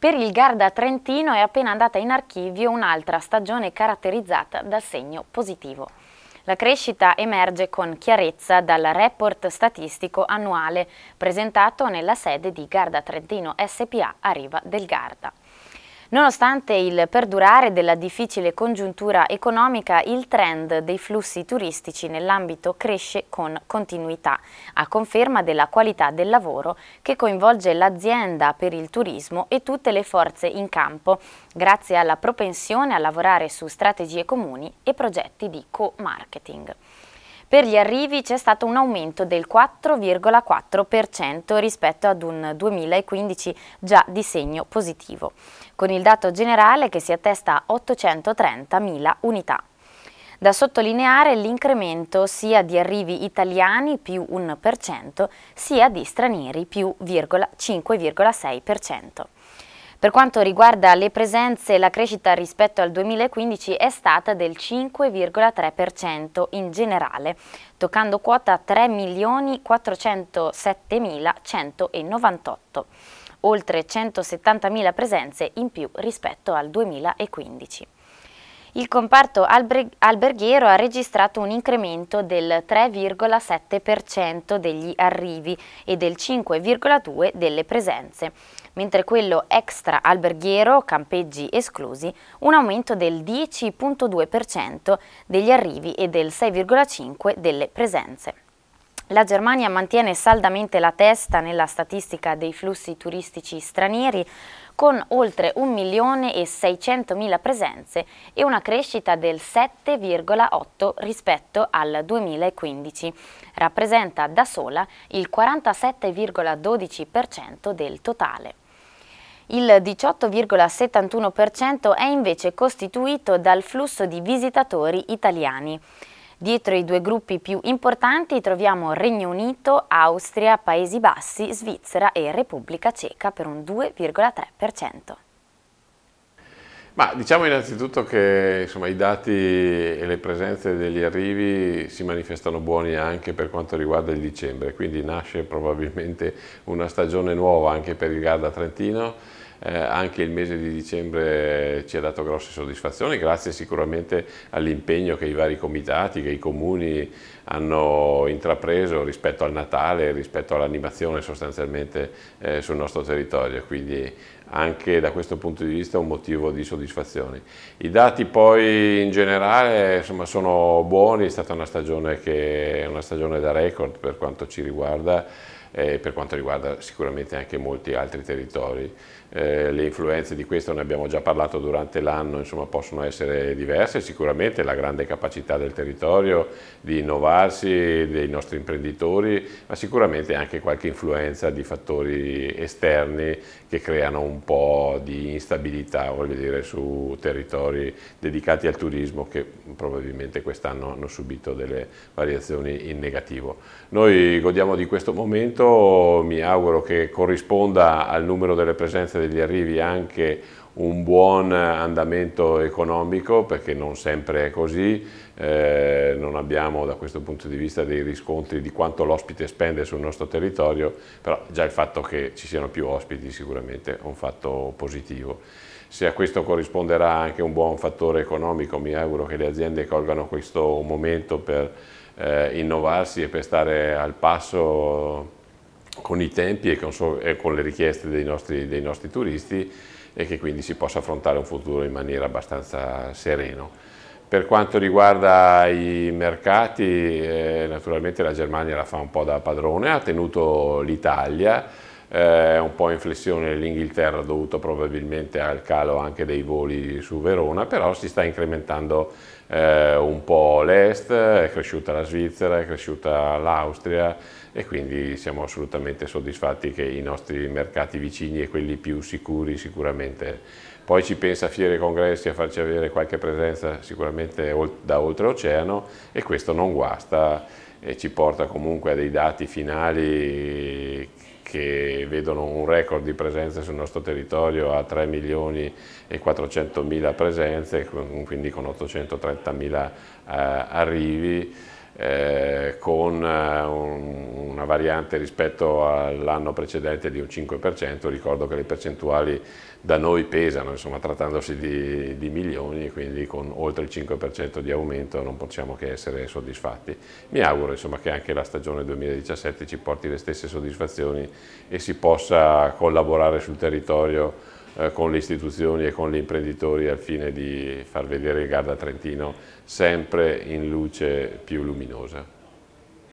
Per il Garda Trentino è appena andata in archivio un'altra stagione caratterizzata dal segno positivo. La crescita emerge con chiarezza dal report statistico annuale presentato nella sede di Garda Trentino SPA a Riva del Garda. Nonostante il perdurare della difficile congiuntura economica, il trend dei flussi turistici nell'ambito cresce con continuità, a conferma della qualità del lavoro che coinvolge l'azienda per il turismo e tutte le forze in campo, grazie alla propensione a lavorare su strategie comuni e progetti di co-marketing. Per gli arrivi c'è stato un aumento del 4,4% rispetto ad un 2015 già di segno positivo, con il dato generale che si attesta a 830.000 unità. Da sottolineare l'incremento sia di arrivi italiani più 1%, sia di stranieri più 5,6%. Per quanto riguarda le presenze, la crescita rispetto al 2015 è stata del 5,3% in generale, toccando quota 3.407.198 oltre 170.000 presenze in più rispetto al 2015. Il comparto alberghiero ha registrato un incremento del 3,7% degli arrivi e del 5,2% delle presenze, mentre quello extra alberghiero, campeggi esclusi, un aumento del 10,2% degli arrivi e del 6,5% delle presenze. La Germania mantiene saldamente la testa nella statistica dei flussi turistici stranieri con oltre 1.600.000 presenze e una crescita del 7,8 rispetto al 2015. Rappresenta da sola il 47,12% del totale. Il 18,71% è invece costituito dal flusso di visitatori italiani. Dietro i due gruppi più importanti troviamo Regno Unito, Austria, Paesi Bassi, Svizzera e Repubblica Ceca per un 2,3%. Ma diciamo innanzitutto che insomma, i dati e le presenze degli arrivi si manifestano buoni anche per quanto riguarda il dicembre, quindi nasce probabilmente una stagione nuova anche per il Garda Trentino eh, anche il mese di dicembre ci ha dato grosse soddisfazioni, grazie sicuramente all'impegno che i vari comitati, che i comuni hanno intrapreso rispetto al Natale, rispetto all'animazione sostanzialmente eh, sul nostro territorio, quindi anche da questo punto di vista un motivo di soddisfazione. I dati poi in generale insomma, sono buoni, è stata una stagione, che, una stagione da record per quanto ci riguarda, eh, per quanto riguarda sicuramente anche molti altri territori. Eh, le influenze di questo ne abbiamo già parlato durante l'anno, possono essere diverse, sicuramente la grande capacità del territorio di innovarsi, dei nostri imprenditori, ma sicuramente anche qualche influenza di fattori esterni che creano un po' di instabilità, voglio dire, su territori dedicati al turismo che probabilmente quest'anno hanno subito delle variazioni in negativo. Noi godiamo di questo momento momento mi auguro che corrisponda al numero delle presenze e degli arrivi anche un buon andamento economico perché non sempre è così, eh, non abbiamo da questo punto di vista dei riscontri di quanto l'ospite spende sul nostro territorio, però già il fatto che ci siano più ospiti sicuramente è un fatto positivo. Se a questo corrisponderà anche un buon fattore economico mi auguro che le aziende colgano questo momento per eh, innovarsi e per stare al passo con i tempi e con, e con le richieste dei nostri, dei nostri turisti e che quindi si possa affrontare un futuro in maniera abbastanza sereno. Per quanto riguarda i mercati, eh, naturalmente la Germania la fa un po' da padrone, ha tenuto l'Italia, eh, un po' in flessione l'Inghilterra dovuto probabilmente al calo anche dei voli su Verona, però si sta incrementando eh, un po' l'est, è cresciuta la Svizzera, è cresciuta l'Austria e quindi siamo assolutamente soddisfatti che i nostri mercati vicini e quelli più sicuri sicuramente. Poi ci pensa a fiere e congressi a farci avere qualche presenza sicuramente da oltreoceano e questo non guasta e ci porta comunque a dei dati finali che vedono un record di presenze sul nostro territorio a 3 milioni e 400 mila presenze, quindi con 830 mila eh, arrivi, eh, con eh, un, una variante rispetto all'anno precedente di un 5%, ricordo che le percentuali da noi pesano, insomma trattandosi di, di milioni, quindi con oltre il 5% di aumento non possiamo che essere soddisfatti. Mi auguro insomma, che anche la stagione 2017 ci porti le stesse soddisfazioni e si possa collaborare sul territorio eh, con le istituzioni e con gli imprenditori al fine di far vedere il Garda Trentino sempre in luce più luminosa.